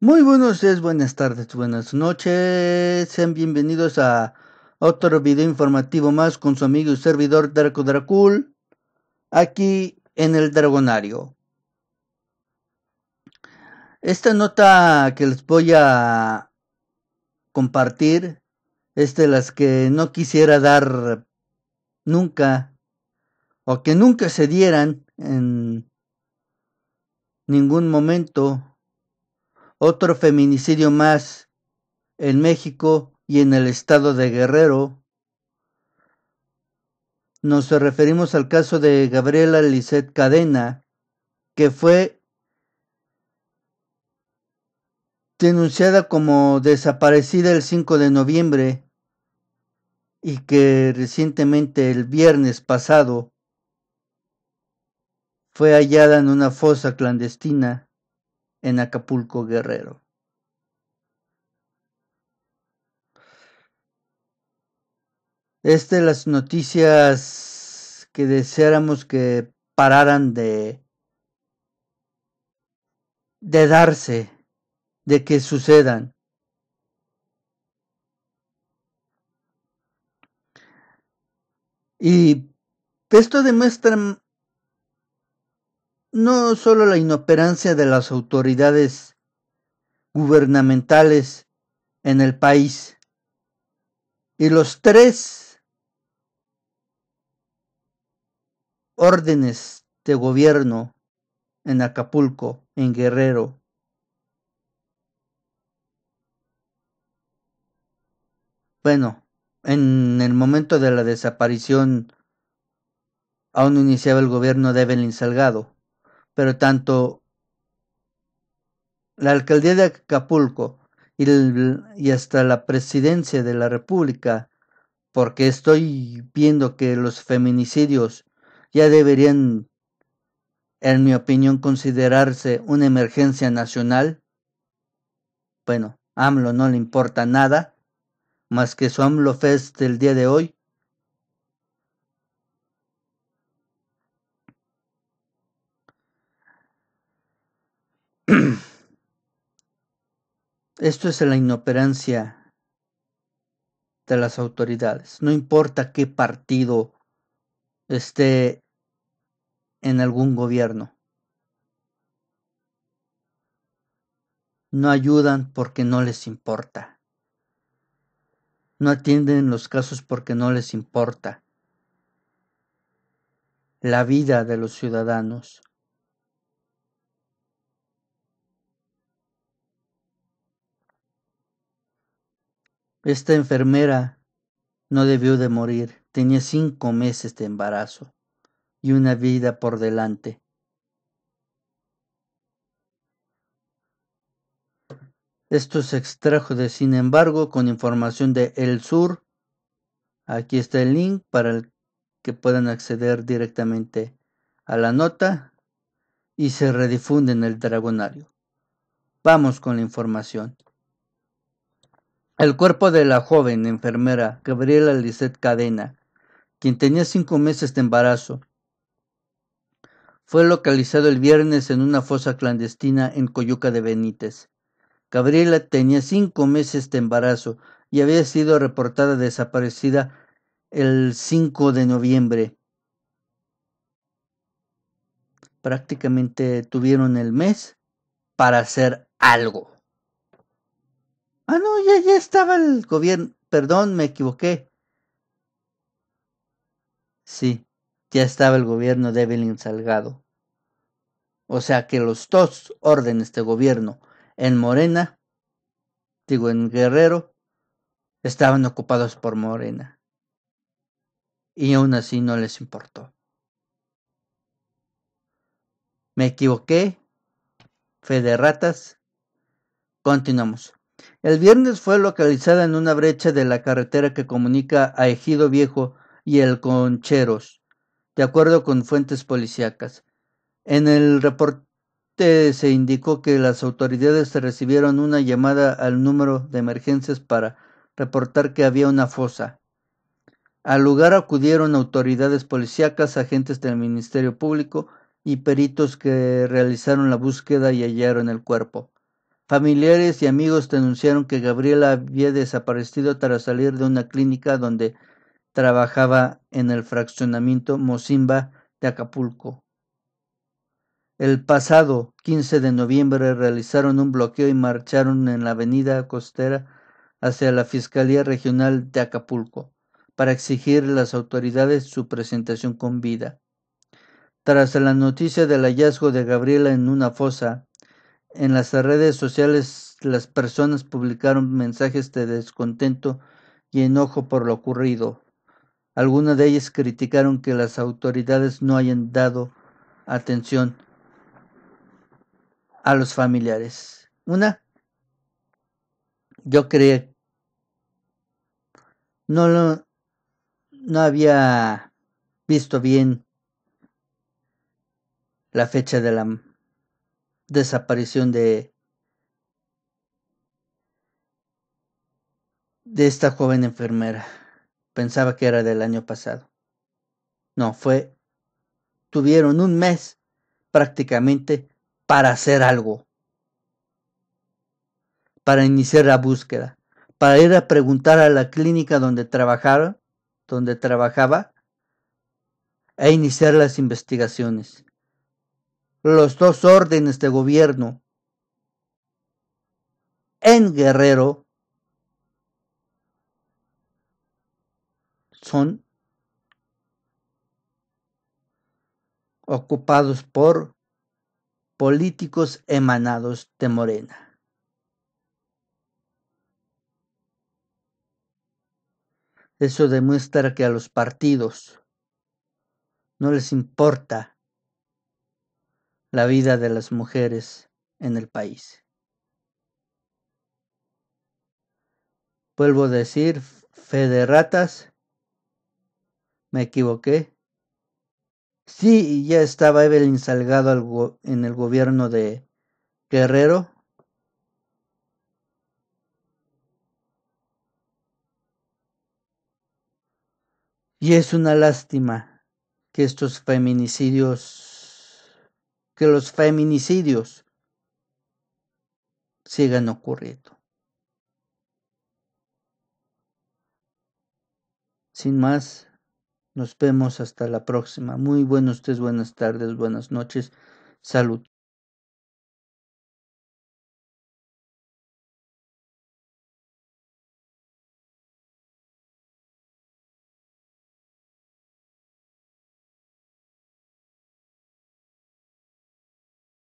Muy buenos días, buenas tardes, buenas noches. Sean bienvenidos a otro video informativo más con su amigo y servidor Draco Dracul aquí en el Dragonario. Esta nota que les voy a compartir es de las que no quisiera dar nunca o que nunca se dieran en ningún momento otro feminicidio más en México y en el estado de Guerrero. Nos referimos al caso de Gabriela Lisset Cadena, que fue denunciada como desaparecida el 5 de noviembre y que recientemente el viernes pasado fue hallada en una fosa clandestina en Acapulco Guerrero. Estas de las noticias que deseáramos que pararan de, de darse, de que sucedan. Y esto demuestra no solo la inoperancia de las autoridades gubernamentales en el país. Y los tres órdenes de gobierno en Acapulco, en Guerrero. Bueno, en el momento de la desaparición aún iniciaba el gobierno de Evelyn Salgado pero tanto la alcaldía de Acapulco y, hasta la presidencia de la República, porque estoy viendo que los feminicidios ya deberían, en mi opinión, considerarse una emergencia nacional. Bueno, AMLO no le importa nada, más que su AMLO Fest del día de hoy, Esto es la inoperancia de las autoridades. No importa qué partido esté en algún gobierno. No ayudan porque no les importa. No atienden los casos porque no les importa la vida de los ciudadanos. Esta enfermera no debió de morir. Tenía cinco meses de embarazo y una vida por delante. Esto se extrajo de Sin embargo con información de El Sur. Aquí está el link para que puedan acceder directamente a la nota y se redifunde en el Dragonario. Vamos con la información. El cuerpo de la joven enfermera Gabriela Lizette Cadena, quien tenía cinco meses de embarazo, fue localizado el viernes en una fosa clandestina en Coyuca de Benítez. Gabriela tenía cinco meses de embarazo y había sido reportada desaparecida el 5 de noviembre. Prácticamente tuvieron el mes para hacer algo. Ah, no, ya, estaba el gobierno. Perdón, me equivoqué. Sí, ya estaba el gobierno de Evelyn Salgado. O sea que los dos órdenes de gobierno en Morena, digo en Guerrero, estaban ocupados por Morena. Y aún así no les importó. Me equivoqué, fe de ratas. Continuamos. El viernes fue localizada en una brecha de la carretera que comunica a Ejido Viejo y El Concheros, de acuerdo con fuentes policíacas. En el reporte se indicó que las autoridades recibieron una llamada al número de emergencias para reportar que había una fosa. Al lugar acudieron autoridades policíacas, agentes del Ministerio Público y peritos que realizaron la búsqueda y hallaron el cuerpo. Familiares y amigos denunciaron que Gabriela había desaparecido tras salir de una clínica donde trabajaba en el fraccionamiento Mozimba de Acapulco. El pasado 15 de noviembre realizaron un bloqueo y marcharon en la avenida costera hacia la Fiscalía Regional de Acapulco para exigir a las autoridades su presentación con vida. Tras la noticia del hallazgo de Gabriela en una fosa, en las redes sociales las personas publicaron mensajes de descontento y enojo por lo ocurrido. Algunas de ellas criticaron que las autoridades no hayan dado atención a los familiares. Una, yo creí, no lo, no había visto bien la fecha de la desaparición de, de esta joven enfermera. Pensaba que era del año pasado. No, fue... Tuvieron un mes prácticamente para hacer algo. Para iniciar la búsqueda. Para ir a preguntar a la clínica donde trabajaron, donde trabajaba, e iniciar las investigaciones los dos órdenes de gobierno. En Guerrero son ocupados por políticos emanados de Morena. Eso demuestra que a los partidos no les importa la vida de las mujeres en el país. Vuelvo a decir, fe de ratas, me equivoqué. Sí, ya estaba Evelyn Salgado en el gobierno de Guerrero. Y es una lástima que estos feminicidios que los feminicidios sigan ocurriendo. Sin más, nos vemos hasta la próxima. Muy buenos días, buenas tardes, buenas noches. Salud.